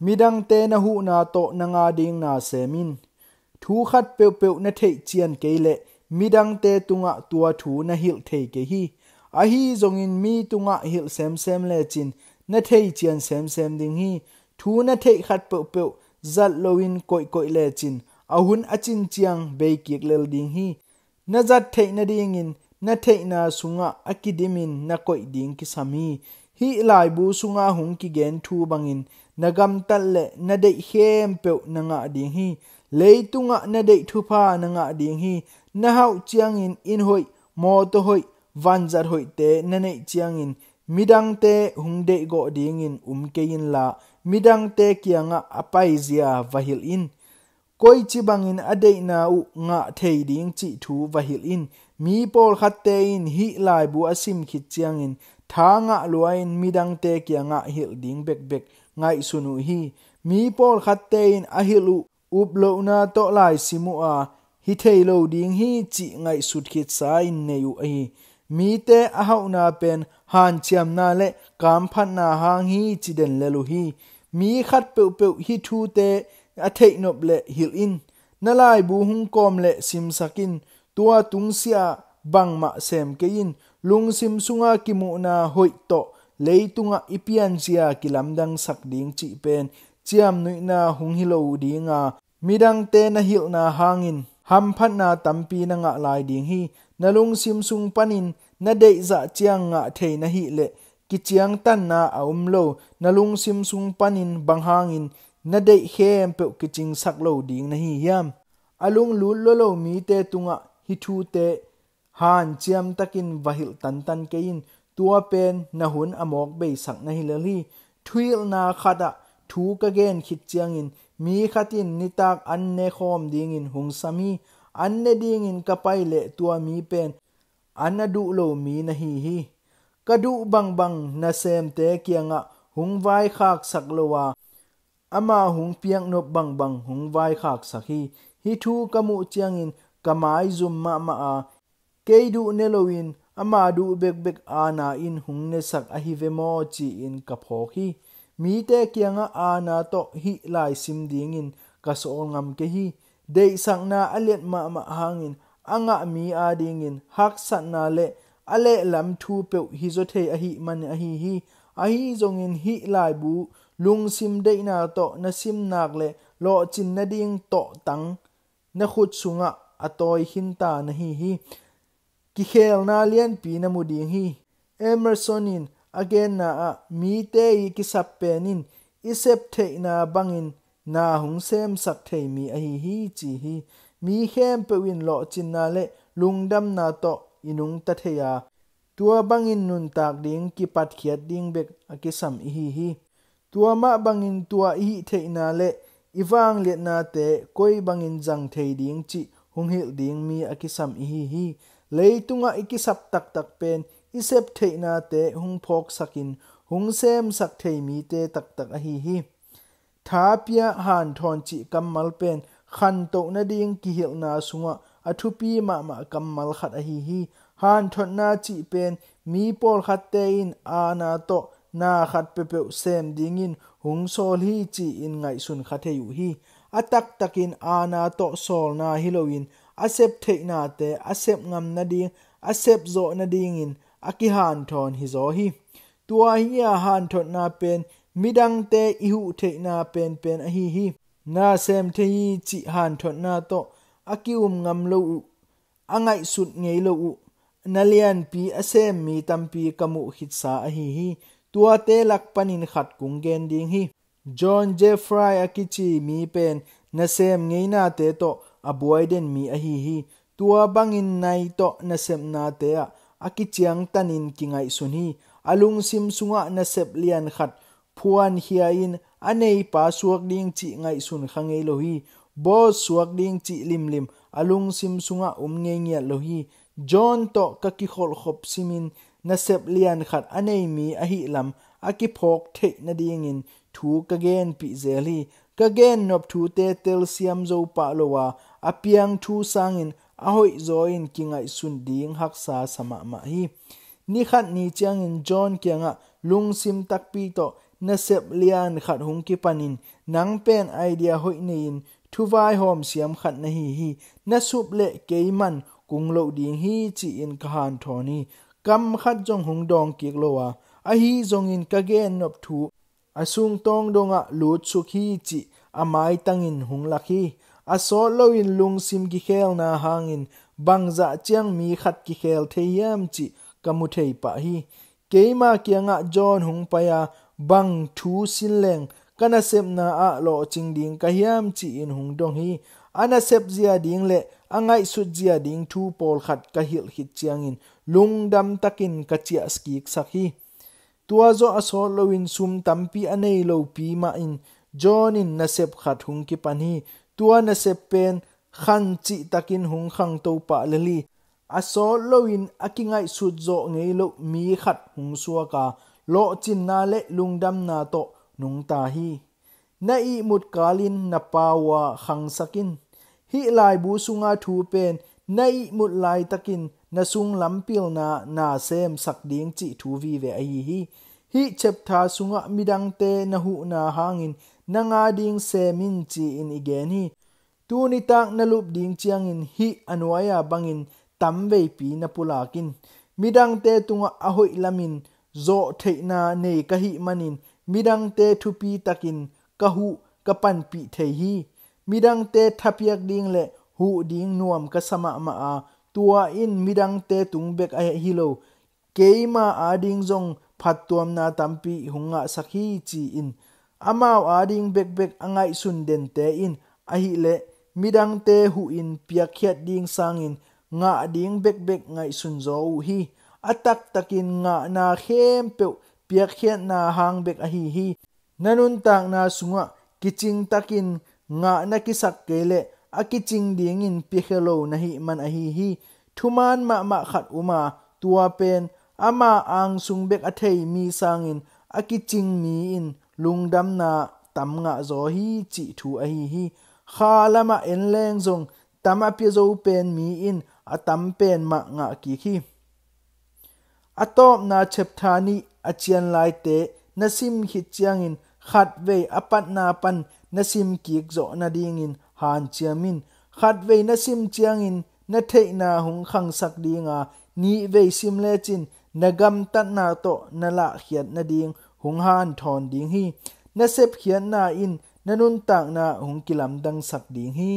midang te na hu na to na nga ding na semin thu khat pe pe na thei chian kele midang te tunga tua thu na hil thei ke hi a hi zongin mi tunga hil sem sem le chin na thei chian sem sem ding hi thu na thei khat pe pe zat loin koi koi le chin a hun a chin chiang be kik lel ding hi na zat thei na ding in na thei na sunga akidimin na koi ding ki sami hi lai bu sunga hung ki gen thu bangin nagam talle na dei hem pe na nga ding hi leitunga na dei thu pha na nga ding hi na hau chiang in in hoi mo to hoi van zar hoi te na nei chiang in midang te hung dei go ding in um ke in la midang te kianga apai zia vahil in koi chi bangin adei na u nga thei ding chi thu vahil in mi pol khat te in hi lai bu asim khit chiang in ทางะลวยมีดังเตกียงะฮิลดิงเบกเบกไงสุนุฮีมีปอลขัดเตนอหิลุอุบโลนาโตลาสิมัวฮิเทโลดิงฮีจิไงสุดคิดสายเนยุอีมีเตอาหานาเป็นหานเชียมนาเลกามพันนาหางฮีจิเดนเลลุฮีมีขัดเปิวเปิวฮิทูเตอเทนบเลฮิลอินนลายบูฮุงกอมเลซิมสกินตัวตุงเสีย bằng mạ xem bangma in lung lungsim sunga na kimuna hoito leitunga ipian sia kilamdang sakding chi pen chiam nuina hunghilo dinga midang te na hil na hangin ham hamphat na tam pi na nga lai ding hi lung sim sung panin na dei za chiang nga thei na hi le ki chiang tan na um lo na lung sim sung panin bang hangin na dei hem pe ki ching sak lo ding na hi yam alung lu lo lo mi te tunga hi thu te ฮานเจียมตะกินวหิลตันตันเกินตัวเป็นนหุนอมอกเบสักนฮิลลี่ทวีลนาคาดะทูกะเกนคิดเจียงอินมีขัดินนิตากอันเนคอมดีงอินหงสามีอันเนดีงอินกะไปเลตัวมีเป็นอันนดูโลมีนฮีฮีกระดูบังบังนาเซมเตเกียงอ่ะหงไวขากสักโลวาอามาหงเพียงนบบังบังหงไวขากสักฮีฮิทูกะมูเจียงอินกะไม้จุมมามาอา keidu neloin ama du bek bek ana in hungne sak ahivemo chi in kapho mi te kianga ana to hi lai sim ding in kasol ngam ke hi dei sang na alet ma ma hangin anga mi a ding in hak sat na le ale lam thu pe hi zo the ahi man ahi hi ahi zong in hi lai bu lung sim dei na to na sim nak le lo chin na ding to tang na khut sunga atoi hinta ta na hi hi ki khel na lian pi na mu ding hi emersonin again na a mi te i ki sap penin isep te na bangin na hung sem sak te mi a hi hi chi hi mi hem pe win lo chin na le lungdam na to inung ta the ya tua bangin nun tak ding ki pat khiat ding bek a ki sam i hi hi tua ma bangin tua i te na le iwang let na te koi bangin jang thei ding chi hung hil ding mi a ki sam i hi hi เลยตุงอีกสับตักตักเป็นอิเซบเทนาเตหุงพกสักินหุงเซมสักเทมีเตตักตักอหิฮิทาเปียหันทอนจิกัมมลเป็นขันโตนาดิงกิฮิลนาสุงะอัทุปีมามากัมมลขัดอหิฮิหันทอนนาจิเป็นมีปอลขัดเตอินอาณาโตนาขัดเปเปอเซมดิงินหุงโซลฮิจีอินไงสุนขัดเทยุหิอัตักตักินอาณาโตโซลนาฮิโลวิน asep theina te asep ngam na ding asep zo na ding in aki han thon hi zo hi tua hi a han thon na pen midang te ihu na pen pen a hi hi na sem the hi chi han thon na to aki um ngam lo u angai sut ngei lo u nalian pi asem mi tampi kamu hit sa a hi hi tua te lak panin khat kung gen ding hi John Jeffrey akichi mi pen na sem ngei na te to a b o i d e n mi ahi hi tua bangin nai to na sem na te a ki chiang tanin ki ngai sun i alung sim sunga na sep lian khat p u a n hia in anei pa suak ding chi ngai sun khange lo hi bo suak ding chi lim lim alung sim sunga um nge nge lo hi jon to ka ki h o l khop simin na sep lian khat anei mi ahi lam a ki phok the na g in t h i z e ka gen nop tu te tel siam zo pa lo wa a piang thu sang in a hoi zo in king ai sun ding hak sa sama ma h ni khat ni chang in john kyang a lung sim tak pi to na sep lian khat hung ki panin nang pen idea hoi ni in thu vai hom siam khat na hi hi na sup le keiman kung lo ding hi chi in khan thoni kam khat jong hung dong ki lo wa a hi o n g asung tong donga ah lu chu khi chi amai tangin hung laki aso loin lung sim ki khel na hangin bangza chiang mi khat ki khel theyam chi kamuthei pa hi keima kianga ah john hung paya bang thu sin leng kana sep na a ah lo ching ding ka hiam chi in hung dong hi ana sep zia ding le angai su zia ding thu pol khat ka hil hit chiang in lung dam takin ka chia skik sakhi tua zo aso lo in sum tampi anei lo pi ma in john in nasep khat hung ki pani tua nasep pen khan chi takin hung khang to pa lali aso lo in akingai sut zo ngei lo mi khat hung suwa ka lo chin na le lungdam na to nung ta hi na i mut kalin na pawa khang sakin hi lai bu sunga thu pen nai i mut lai takin na sung lam pil na na sem sak ding chi thu vi ve ai hi hi chep tha sunga midang te na hu na hangin na nga ding semin chi in igen hi tu ni tak na lup ding chiang in hi anwaya bangin tam ve pi na pulakin midang te tunga ahoi lamin zo theina ne kahi manin midang te thupi takin kahu kapan pi thei hi midang te thapiak ding le hu ding nuam ka sama ma a tua in midang te tungbek a hilo keima ading zong phattuam na tampi hunga sakhi chi in amao ading bek bek angai sun den te in a le midang te hu in piakhiat ding sang in nga ding bek bek ngai sun zo hi atak takin nga na khem pe piakhiat na hang bek a hi nanun tak na sunga kiching takin nga na kisak kele akiching ding in pikhelo na hi man ahi hi thuman ma ma khat uma tua pen ama ang sung sungbek athei mi sangin akiching mi in lungdam na tam nga zo hi chi thu ahi hi kha lama en leng zong tam a pia zo pen mi in a tam pen ma nga ki hi, atop na chep thani achian lai te nasim hi chiang in khat ve apat na pan nasim kik zo na ding in ฮานเจียมิน ขัดเวนัสิมเจียงอินนัทเทนาหงขังสักดีงานีเวซิมเลจินนักำตัดนาโตนละเขียนนดิงหงฮานทอนดิงฮีนะเซบเขียนนาอินนันุนตางนาหงกิลำดังสักดิงฮี